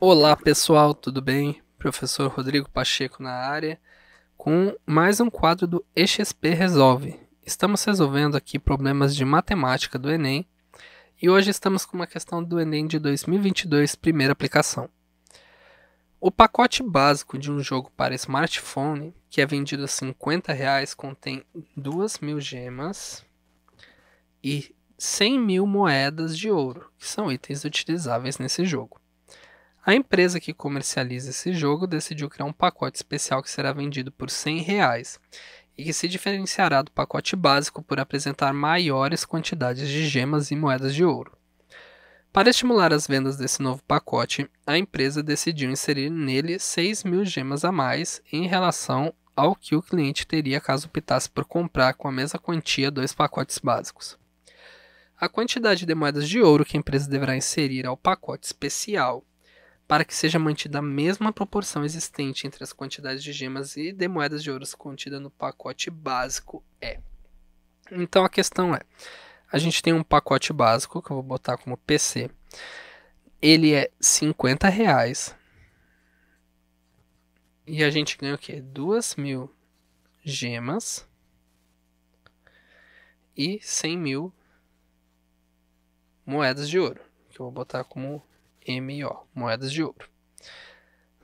Olá pessoal, tudo bem? Professor Rodrigo Pacheco na área, com mais um quadro do EXP Resolve. Estamos resolvendo aqui problemas de matemática do Enem e hoje estamos com uma questão do Enem de 2022, primeira aplicação. O pacote básico de um jogo para smartphone, que é vendido a 50 reais, contém 2 mil gemas e 100 mil moedas de ouro, que são itens utilizáveis nesse jogo. A empresa que comercializa esse jogo decidiu criar um pacote especial que será vendido por R$ 100 reais, e que se diferenciará do pacote básico por apresentar maiores quantidades de gemas e moedas de ouro. Para estimular as vendas desse novo pacote, a empresa decidiu inserir nele 6 mil gemas a mais em relação ao que o cliente teria caso optasse por comprar com a mesma quantia dois pacotes básicos. A quantidade de moedas de ouro que a empresa deverá inserir ao pacote especial para que seja mantida a mesma proporção existente entre as quantidades de gemas e de moedas de ouro contidas no pacote básico é Então a questão é: a gente tem um pacote básico que eu vou botar como PC. Ele é 50 reais. E a gente ganha o quê? 2 mil gemas e 100 mil moedas de ouro. Que eu vou botar como MO, moedas de ouro.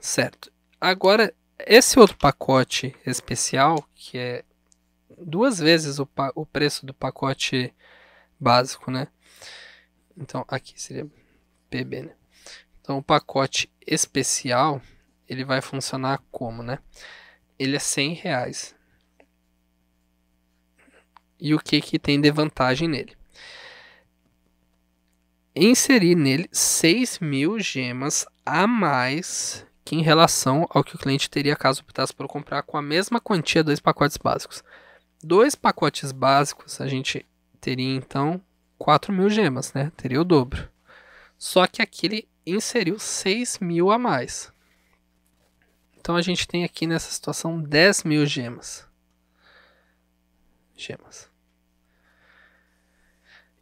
Certo. Agora, esse outro pacote especial, que é duas vezes o, o preço do pacote básico, né? Então, aqui seria PB, né? Então, o pacote especial, ele vai funcionar como, né? Ele é 100 reais. E o que, que tem de vantagem nele? inserir nele 6 mil gemas a mais que em relação ao que o cliente teria caso optasse por comprar com a mesma quantia dois pacotes básicos. Dois pacotes básicos a gente teria então 4 mil gemas, né? Teria o dobro. Só que aqui ele inseriu 6 mil a mais. Então a gente tem aqui nessa situação 10 mil gemas. Gemas.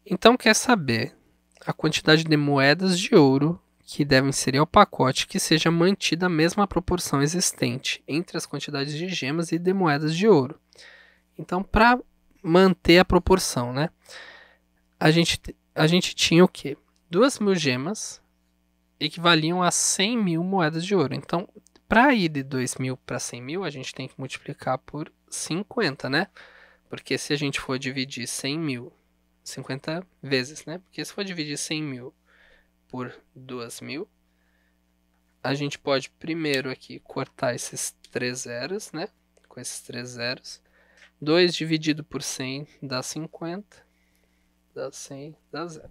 Então quer saber a quantidade de moedas de ouro que devem ser ao pacote que seja mantida a mesma proporção existente entre as quantidades de gemas e de moedas de ouro. Então, para manter a proporção, né? A gente, a gente tinha o quê? Duas mil gemas equivaliam a 100 mil moedas de ouro. Então, para ir de 2 mil para 100 mil, a gente tem que multiplicar por 50, né? Porque se a gente for dividir 100 mil 50 vezes, né? Porque se for dividir 100 mil por 2 mil, a gente pode primeiro aqui cortar esses três zeros, né? Com esses três zeros. 2 dividido por 100 dá 50, dá 100, dá zero.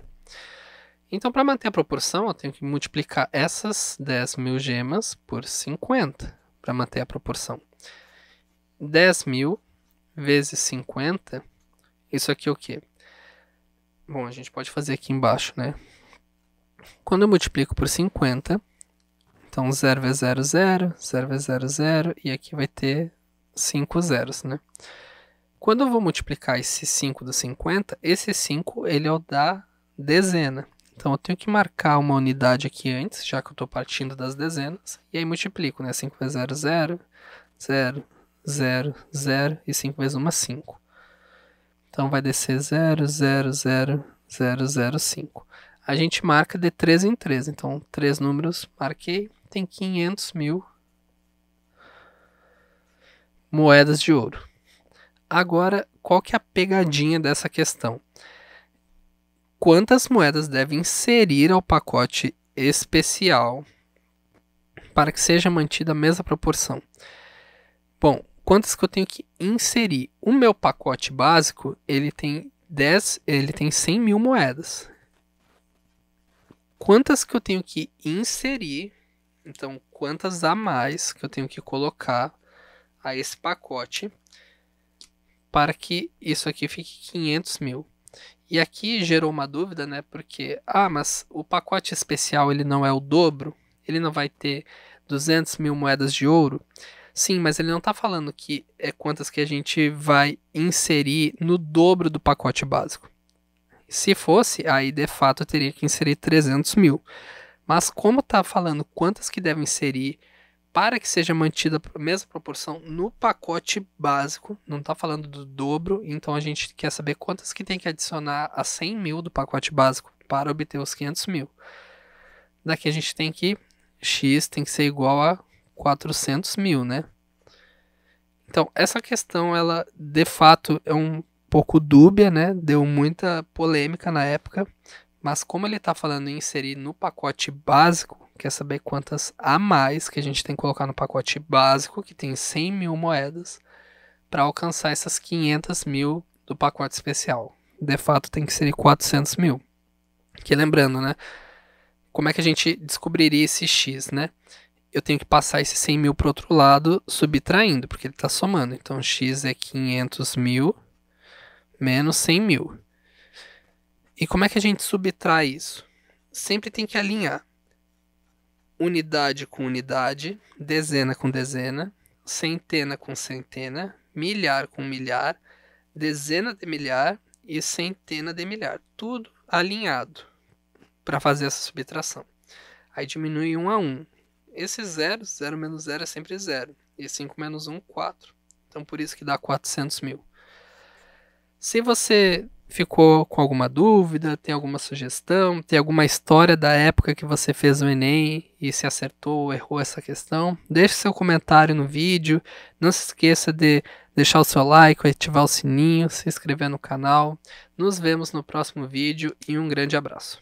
Então, para manter a proporção, eu tenho que multiplicar essas 10 mil gemas por 50 para manter a proporção. 10 mil vezes 50, isso aqui é o quê? Bom, a gente pode fazer aqui embaixo, né? Quando eu multiplico por 50, então 0 vezes 0, 0, 0 vezes 0, 0, e aqui vai ter 5 zeros, né? Quando eu vou multiplicar esse 5 do 50, esse 5 ele é o da dezena. Então eu tenho que marcar uma unidade aqui antes, já que eu estou partindo das dezenas, e aí multiplico, né? 5 vezes 0, 0, 0, 0, 0 e 5 vezes 1, 5. Então vai descer 0, 0, 0, 0, 0, 5. A gente marca de 3 em 3. Então, três números, marquei. Tem 500 mil moedas de ouro. Agora, qual que é a pegadinha dessa questão? Quantas moedas deve inserir ao pacote especial para que seja mantida a mesma proporção? Bom, quantas que eu tenho que inserir. O meu pacote básico, ele tem 10, ele tem 100 mil moedas. Quantas que eu tenho que inserir, então quantas a mais que eu tenho que colocar a esse pacote para que isso aqui fique 500 mil. E aqui gerou uma dúvida, né? Porque, ah, mas o pacote especial ele não é o dobro? Ele não vai ter 200 mil moedas de ouro? Sim, mas ele não está falando que é quantas que a gente vai inserir no dobro do pacote básico. Se fosse, aí de fato eu teria que inserir 300 mil. Mas como está falando quantas que devem inserir para que seja mantida a mesma proporção no pacote básico, não está falando do dobro, então a gente quer saber quantas que tem que adicionar a 100 mil do pacote básico para obter os 500 mil. Daqui a gente tem que x tem que ser igual a 400 mil, né? Então, essa questão, ela de fato é um pouco dúbia, né? Deu muita polêmica na época, mas como ele está falando em inserir no pacote básico, quer saber quantas a mais que a gente tem que colocar no pacote básico, que tem 100 mil moedas, para alcançar essas 500 mil do pacote especial. De fato, tem que ser 400 mil. Que lembrando, né? Como é que a gente descobriria esse X, né? eu tenho que passar esse 100 mil para outro lado, subtraindo, porque ele está somando. Então, x é 500 mil menos 100 mil. E como é que a gente subtrai isso? Sempre tem que alinhar unidade com unidade, dezena com dezena, centena com centena, milhar com milhar, dezena de milhar e centena de milhar. Tudo alinhado para fazer essa subtração. Aí diminui um a um. Esse zero, 0 menos 0 é sempre zero. E 5 menos 1, 4. Então por isso que dá 400 mil. Se você ficou com alguma dúvida, tem alguma sugestão, tem alguma história da época que você fez o Enem e se acertou ou errou essa questão, deixe seu comentário no vídeo. Não se esqueça de deixar o seu like, ativar o sininho, se inscrever no canal. Nos vemos no próximo vídeo e um grande abraço.